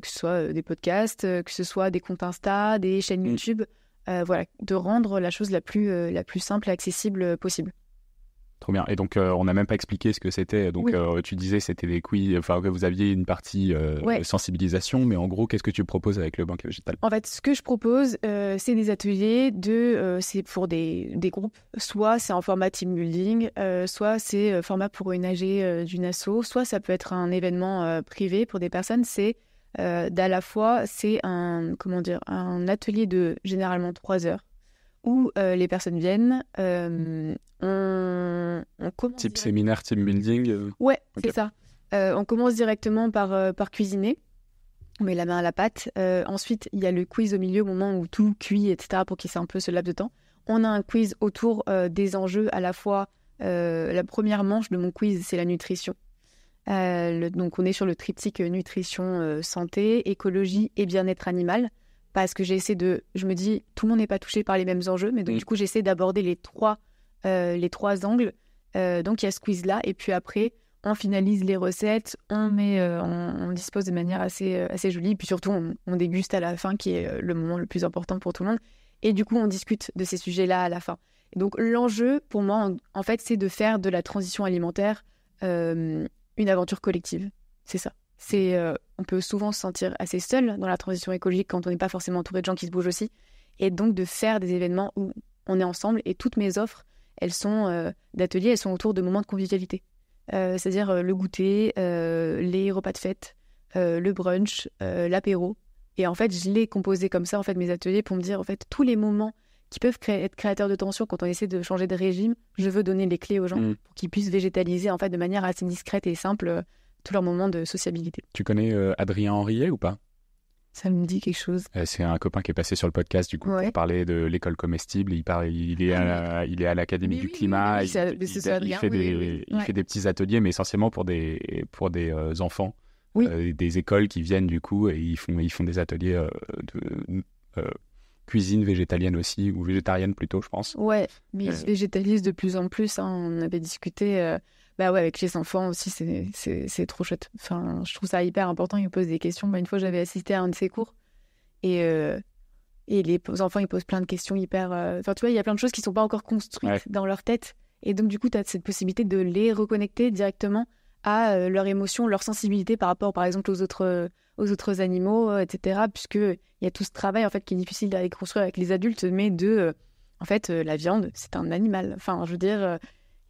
[SPEAKER 2] que ce soit des podcasts, que ce soit des comptes Insta, des chaînes mm. YouTube. voilà, de rendre la chose la plus, la plus simple et accessible possible
[SPEAKER 1] bien. Et donc, euh, on n'a même pas expliqué ce que c'était. Donc, euh, tu disais c'était des quiz, enfin, que vous aviez une partie euh, de sensibilisation, mais en gros, qu'est-ce que tu proposes avec le Banque végétal
[SPEAKER 2] En fait, ce que je propose, c'est des ateliers de, c'est pour des, des, groupes. Soit c'est en format team building, soit c'est format pour une AG d'une asso, soit ça peut être un événement privé pour des personnes. C'est d'à la fois, c'est un, comment dire, un atelier de généralement trois heures où euh, les personnes viennent. Euh, on, commence
[SPEAKER 1] type séminaire, team building. Euh, ouais, c'est ça.
[SPEAKER 2] on commence directement par, par cuisiner. On met la main à la pâte. ensuite, il y a le quiz au milieu, au moment où tout cuit, etc., pour qu'il y un peu ce laps de temps. On a un quiz autour des enjeux à la fois. la première manche de mon quiz, c'est la nutrition. donc, on est sur le triptyque nutrition, santé, écologie et bien-être animal parce que j'essaie de, je me dis, tout le monde n'est pas touché par les mêmes enjeux, mais donc mm. du coup j'essaie d'aborder les trois, euh, les trois angles. Euh, donc il y a ce quiz là, et puis après on finalise les recettes, on met, euh, on, dispose de manière assez assez jolie, puis surtout on, déguste à la fin qui est le moment le plus important pour tout le monde. Et du coup on discute de ces sujets là à la fin. donc l'enjeu pour moi en fait c'est de faire de la transition alimentaire une aventure collective, c'est ça c'est euh, on peut souvent se sentir assez seul dans la transition écologique quand on n'est pas forcément entouré de gens qui se bougent aussi. Et donc de faire des événements où on est ensemble et toutes mes offres, elles sont euh, d'ateliers, elles sont autour de moments de convivialité. Euh, c'est-à-dire le goûter, les repas de fête, le brunch, l'apéro. Et en fait, je l'ai composé comme ça, en fait, mes ateliers pour me dire, en fait, tous les moments qui peuvent être créateurs de tension quand on essaie de changer de régime, je veux donner les clés aux gens mm. pour qu'ils puissent végétaliser, en fait, de manière assez discrète et simple tous leurs moments de sociabilité.
[SPEAKER 1] Tu connais euh, Adrien Henriet ou pas ça me dit quelque chose. Euh, c'est un copain qui est passé sur le podcast, du coup, pour parler de l'école comestible. Il, il est à, ah il est à l'Académie du climat. il, fait, des, petits ateliers, mais essentiellement pour des, pour des euh, enfants. des écoles qui viennent, du coup, et ils font, ils font des ateliers de cuisine végétalienne aussi, ou végétarienne plutôt, je pense. Ouais, mais ils se
[SPEAKER 2] végétalisent de plus en plus. Hein. On avait discuté bah ouais, avec les enfants aussi, c'est trop chouette. Enfin, je trouve ça hyper important. Ils posent des questions. Bah, une fois, j'avais assisté à un de ces cours et, euh, et les enfants, ils posent plein de questions hyper. Euh, enfin, tu vois, il y a plein de choses qui sont pas encore construites dans leur tête. Et donc, du coup, tu as cette possibilité de les reconnecter directement à euh, leur émotion, leur sensibilité par rapport, par exemple, aux autres, aux autres animaux, etc. Puisqu'il y a tout ce travail, en fait, qui est difficile d'aller construire avec les adultes, mais de. en fait, la viande, c'est un animal. Enfin, je veux dire,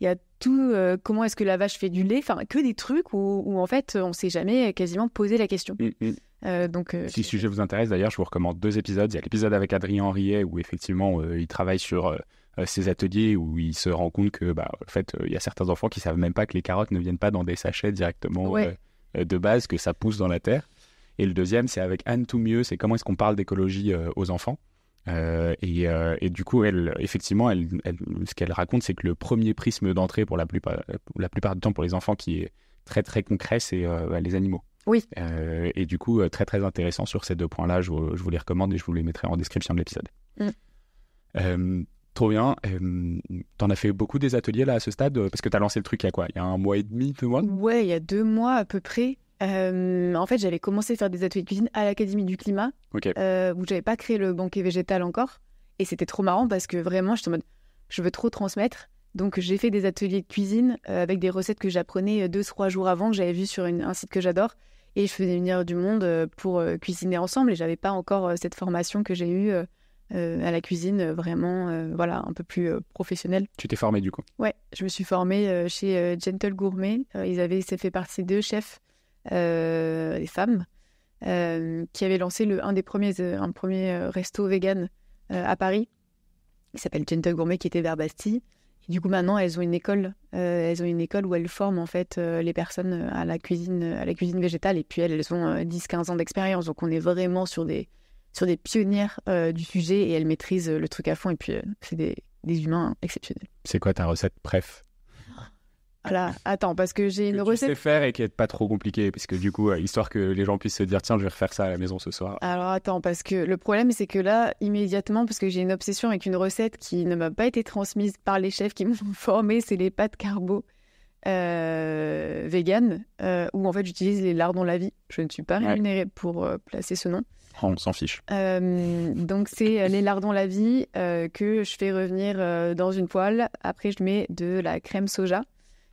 [SPEAKER 2] il y a tout euh, comment est-ce que la vache fait du lait, enfin que des trucs où, en fait on s'est jamais quasiment posé la question. Mm, mm. Euh, donc, euh, si
[SPEAKER 1] le sujet vous intéresse, d'ailleurs, je vous recommande deux épisodes. Il y a l'épisode avec Adrien Henriet où effectivement il travaille sur ses ateliers où il se rend compte que, bah, en fait, il y a certains enfants qui savent même pas que les carottes ne viennent pas dans des sachets directement de base, que ça pousse dans la terre. Et le deuxième, c'est avec Anne Toumieux, c'est comment est-ce qu'on parle d'écologie aux enfants. Euh, euh, et, du coup, elle, effectivement, ce qu'elle raconte, c'est que le premier prisme d'entrée pour la plupart, la plupart du temps pour les enfants qui est très très concret, c'est euh, bah, les animaux. Oui. et du coup, très très intéressant sur ces deux points-là. Je, vous les recommande et je vous les mettrai en description de l'épisode. Mm. Trop bien. T'en as fait beaucoup des ateliers là à ce stade parce que t'as lancé le truc il y a quoi Il y a un mois et demi, deux mois Ouais, il y a deux mois à peu près.
[SPEAKER 2] Euh, en fait, j'avais commencé à faire des ateliers de cuisine à l'Académie du Climat, euh, où j'avais pas créé le banquet végétal encore. Et c'était trop marrant parce que vraiment, en mode, je veux trop transmettre. Donc, j'ai fait des ateliers de cuisine euh, avec des recettes que j'apprenais euh, deux, trois jours avant, que j'avais vu sur une, un site que j'adore. Et je faisais venir du monde pour cuisiner ensemble. Et j'avais pas encore cette formation que j'ai eue à la cuisine, vraiment, voilà, un peu plus professionnelle.
[SPEAKER 1] Tu t'es formée du coup
[SPEAKER 2] Ouais, je me suis formée chez Gentle Gourmet. ils avaient, fait partie d'eux, chefs des euh, femmes, euh, qui avaient lancé le, un des premiers, euh, un premier resto vegan à Paris, qui s'appelle Gentle Gourmet, qui était vers Bastille. Et du coup, maintenant, elles ont une école, elles ont une école où elles forment en fait les personnes à la cuisine, à la cuisine végétale. Et puis elles, ont 10-15 ans d'expérience, donc on est vraiment sur des sur des pionnières du sujet et elles maîtrisent le truc à fond. Et puis, c'est des, des, humains exceptionnels.
[SPEAKER 1] C'est quoi ta recette préf
[SPEAKER 2] voilà, attends, parce que j'ai une
[SPEAKER 1] recette. Tu sais faire et qui est pas trop compliqué, parce que du coup, euh, histoire que les gens puissent se dire, tiens, je vais refaire ça à la maison ce soir.
[SPEAKER 2] Alors attends, parce que le problème, c'est que là, immédiatement, parce que j'ai une obsession avec une recette qui ne m'a pas été transmise par les chefs qui m'ont [laughs] formé, c'est les pâtes carbo euh, vegan, euh, où en fait j'utilise les lardons la vie. Je ne suis pas rémunérée pour placer ce nom. on s'en fiche. donc, c'est les lardons la vie que je fais revenir dans une poêle. Après, je mets de la crème soja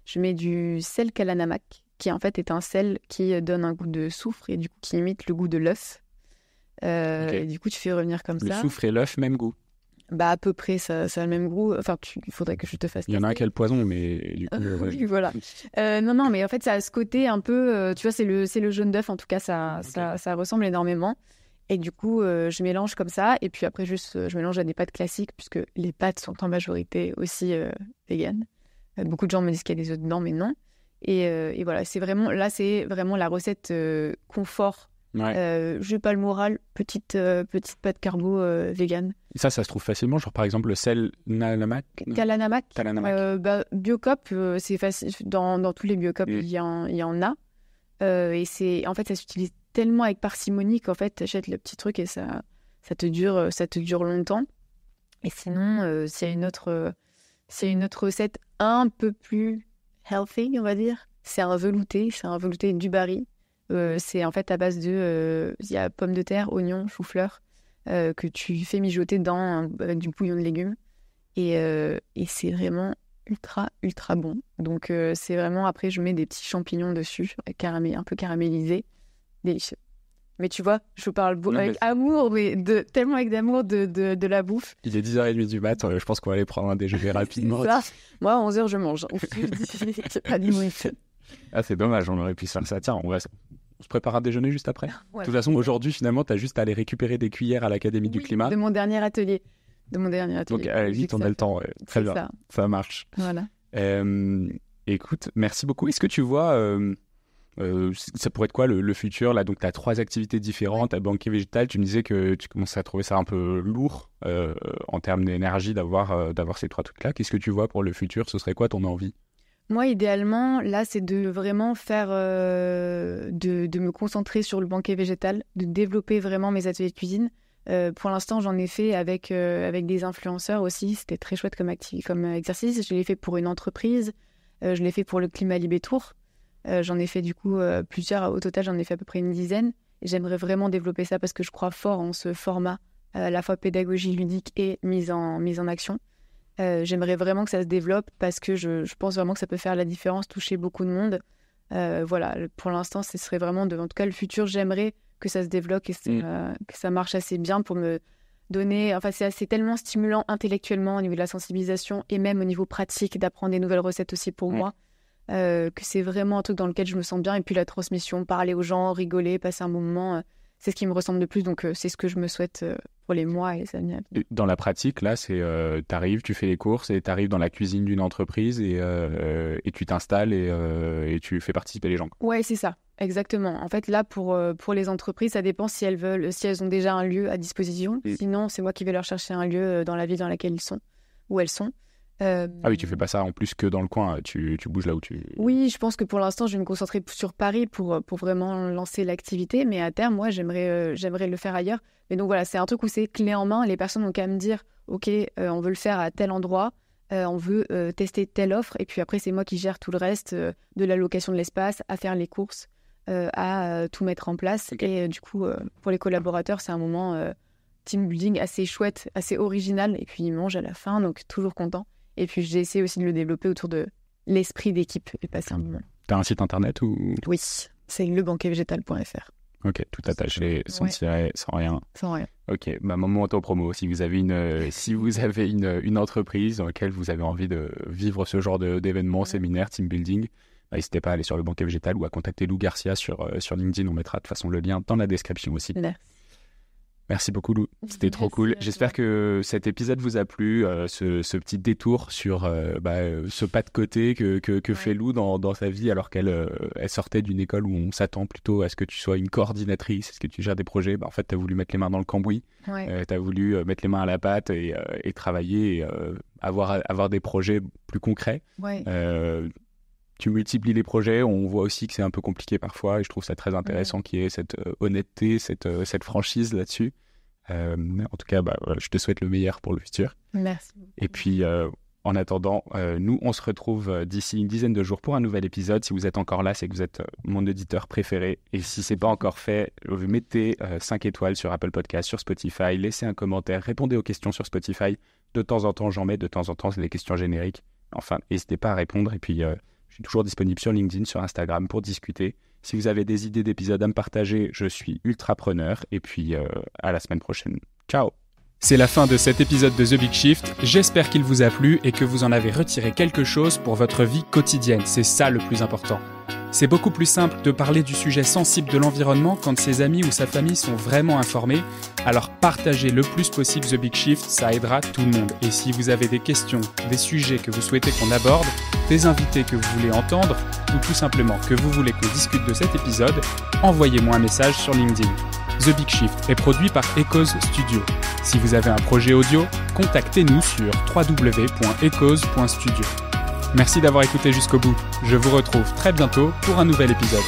[SPEAKER 2] je mets du sel kalanamak, qui en fait est un sel qui donne un goût de soufre et du coup qui imite le goût de l'œuf. Euh, et du coup, tu fais revenir comme ça. Le soufre
[SPEAKER 1] et l'œuf, même goût. Bah à peu près, ça,
[SPEAKER 2] le même goût. Enfin, il faudrait que je te fasse.
[SPEAKER 1] Il y en a un qui poison, mais du coup. [laughs] Euh,
[SPEAKER 2] voilà. Euh, non, non, mais en fait, ça a ce côté un peu. tu vois, c'est le, c'est le jaune d'œuf. En tout cas, ça, ça, ça, ressemble énormément. Et du coup, je mélange comme ça. Et puis après, juste, je mélange à des pâtes classiques, puisque les pâtes sont en majorité aussi véganes. Beaucoup de gens me disent qu'il y a des œufs dedans, mais non. Et, euh, et voilà, c'est vraiment là, c'est vraiment la recette euh, confort. Euh, je pas le moral, petite petite pâte carbo vegan.
[SPEAKER 1] Ça, ça se trouve facilement, genre par exemple le sel Nalamak.
[SPEAKER 2] Kalanamak. Bah, biocop, c'est facile. Dans, dans, tous les biocops, mm. il, y en, il y en a. et c'est, en fait, ça s'utilise tellement avec parcimonie qu'en fait, t'achètes le petit truc et ça, ça te dure, ça te dure longtemps. Et sinon, s'il y a une autre, c'est une autre recette un peu plus healthy, on va dire. C'est un velouté, c'est un velouté du baril. Euh, c'est en fait à base de euh, y a pommes de terre, oignons, chou-fleur euh, que tu fais mijoter dans du bouillon de légumes et, c'est vraiment ultra ultra bon. Donc c'est vraiment après je mets des petits champignons dessus, un peu caramélisés, délicieux. Mais tu vois, je parle avec amour, mais de, tellement avec d'amour de,
[SPEAKER 1] de, de, la bouffe. Il est 10h30 du mat, euh, je pense qu'on va aller prendre un déjeuner [laughs] rapidement.
[SPEAKER 2] Moi, à 11h, je mange. c'est pas du
[SPEAKER 1] Ah, c'est dommage, on aurait pu faire ça. Tiens, on se prépare un déjeuner juste après. De toute façon, aujourd'hui, finalement, tu as juste à aller récupérer des cuillères à l'Académie du Climat. De mon dernier atelier.
[SPEAKER 2] De mon dernier atelier.
[SPEAKER 1] Donc, allez vite, on a le temps. Très bien. Ça. marche. Voilà. Euh, écoute, merci beaucoup. Est-ce que tu vois. Euh, euh, ça pourrait être quoi le, futur Là, donc, tu as trois activités différentes. à as banquier végétal. Tu me disais que tu commençais à trouver ça un peu lourd euh, en termes d'énergie euh, d'avoir ces trois trucs-là. Qu'est-ce que tu vois pour le futur Ce serait quoi ton envie
[SPEAKER 2] moi, idéalement, là, c'est de vraiment faire, de, me concentrer sur le banquet végétal, de développer vraiment mes ateliers de cuisine. pour l'instant, j'en ai fait avec, avec des influenceurs aussi. C'était très chouette comme, comme exercice. Je l'ai fait pour une entreprise. je l'ai fait pour le climat Libé euh, j'en ai fait du coup euh, plusieurs. Au total, j'en ai fait à peu près une dizaine. j'aimerais vraiment développer ça parce que je crois fort en ce format, euh, à la fois pédagogie ludique et mise en, mise en action. j'aimerais vraiment que ça se développe parce que je, pense vraiment que ça peut faire la différence, toucher beaucoup de monde. voilà, pour l'instant, ce serait vraiment, de, en tout cas, le futur, j'aimerais que ça se développe et mm. que ça marche assez bien pour me donner. Enfin, c'est tellement stimulant intellectuellement au niveau de la sensibilisation et même au niveau pratique d'apprendre des nouvelles recettes aussi pour moi. Euh, que c'est vraiment un truc dans lequel je me sens bien. Et puis la transmission, parler aux gens, rigoler, passer un moment, euh, c'est ce qui me ressemble le plus. Donc euh, c'est ce que je me souhaite pour les mois et les années
[SPEAKER 1] Dans la pratique, là, c'est tu arrives, tu fais les courses et tu arrives dans la cuisine d'une entreprise et, tu t'installes et, tu fais participer les gens.
[SPEAKER 2] Ouais, c'est ça. Exactement. En fait, là, pour, les entreprises, ça dépend si elles veulent, si elles ont déjà un lieu à disposition. Mm. Sinon, c'est moi qui vais leur chercher un lieu dans la ville dans laquelle ils sont, où elles sont. Ah
[SPEAKER 1] oui, tu fais pas ça en plus que dans le coin, tu, bouges là où tu...
[SPEAKER 2] Oui, je pense que pour l'instant, je vais me concentrer sur Paris pour, euh, pour vraiment lancer l'activité, mais à terme, moi, j'aimerais euh, j'aimerais le faire ailleurs. Mais donc voilà, c'est un truc où c'est clé en main, les personnes n'ont qu'à me dire, OK, euh, on veut le faire à tel endroit, on veut tester telle offre, et puis après, c'est moi qui gère tout le reste, de la location de l'espace, à faire les courses, à tout mettre en place. Et du coup, pour les collaborateurs, c'est un moment... Team building assez chouette, assez original, et puis ils mangent à la fin, donc toujours content. Et puis j'ai essayé aussi de le développer autour de l'esprit d'équipe et passer un moment.
[SPEAKER 1] T'as un site internet ou Oui,
[SPEAKER 2] c'est lebanquetvégétal.fr.
[SPEAKER 1] Ok, tout attaché, sans tirer, sans rien. Sans rien. Ok, bah, moment promo Si vous avez, une, euh, si vous avez une, entreprise dans laquelle vous avez envie de vivre ce genre d'événement, séminaire, team building, bah, n'hésitez pas à aller sur le banquet végétal ou à contacter Lou Garcia sur, euh, sur LinkedIn. On mettra de toute façon le lien dans la description aussi. Merci. Merci beaucoup Lou, c'était trop cool. J'espère que cet épisode vous a plu, euh, ce, petit détour sur euh, bah, euh, ce pas de côté que, que, fait Lou dans, dans, sa vie alors qu'elle elle sortait d'une école où on s'attend plutôt à ce que tu sois une coordinatrice, est ce que tu gères des projets. Bah, en fait, tu as voulu mettre les mains dans le cambouis, tu as voulu mettre les mains à la pâte et, travailler, et, avoir, avoir des projets plus concrets. Ouais tu multiplies les projets, on voit aussi que c'est un peu compliqué parfois, et je trouve ça très intéressant qui qu'il y ait cette euh, honnêteté, cette, euh, cette franchise là-dessus. Euh, en tout cas, bah, je te souhaite le meilleur pour le futur. Merci. Et puis, en attendant, nous, on se retrouve d'ici une dizaine de jours pour un nouvel épisode. Si vous êtes encore là, c'est que vous êtes mon auditeur préféré. Et si c'est pas encore fait, mettez 5 étoiles sur Apple Podcast, sur Spotify, laissez un commentaire, répondez aux questions sur Spotify. De temps en temps, j'en mets, de temps en temps, c'est des questions génériques. Enfin, n'hésitez pas à répondre. Et puis, je suis toujours disponible sur LinkedIn, sur Instagram pour discuter. Si vous avez des idées d'épisodes à me partager, je suis ultra preneur. Et puis, euh, à la semaine prochaine. Ciao c'est la fin de cet épisode de The Big Shift. J'espère qu'il vous a plu et que vous en avez retiré quelque chose pour votre vie quotidienne. C'est ça le plus important. C'est beaucoup plus simple de parler du sujet sensible de l'environnement quand ses amis ou sa famille sont vraiment informés, alors partagez le plus possible The Big Shift, ça aidera tout le monde. Et si vous avez des questions, des sujets que vous souhaitez qu'on aborde, des invités que vous voulez entendre, ou tout simplement que vous voulez qu'on discute de cet épisode, envoyez-moi un message sur LinkedIn. The Big Shift est produit par Echoes Studio. Si vous avez un projet audio, contactez-nous sur www.echoes.studio. Merci d'avoir écouté jusqu'au bout. Je vous retrouve très bientôt pour un nouvel épisode.